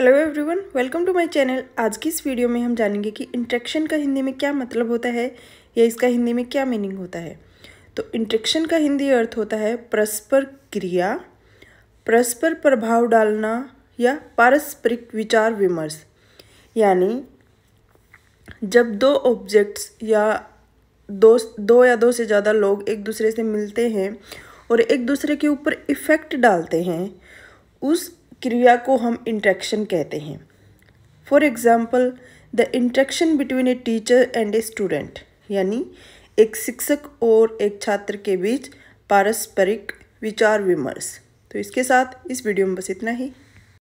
hello everyone welcome to my channel आज की इस वीडियो में हम जानेंगे कि इंट्रेक्शन का हिंदी में क्या मतलब होता है या इसका हिंदी में क्या मीनिंग होता है तो इंट्रेक्शन का हिंदी अर्थ होता है परस्पर क्रिया परस्पर प्रभाव डालना या पारस्परिक विचार विमर्श यानी जब दो ऑब्जेक्ट्स या दो दो या दो से ज़्यादा लोग एक दूसरे से मिलते हैं और एक दूसरे के ऊपर इफ़ेक्ट डालते हैं उस क्रिया को हम इंट्रैक्शन कहते हैं for example the interaction between a teacher and a student यानी एक शिक्षक और एक छात्र के बीच पारस्परिक विचार विमर्श तो इसके साथ इस वीडियो में बस इतना ही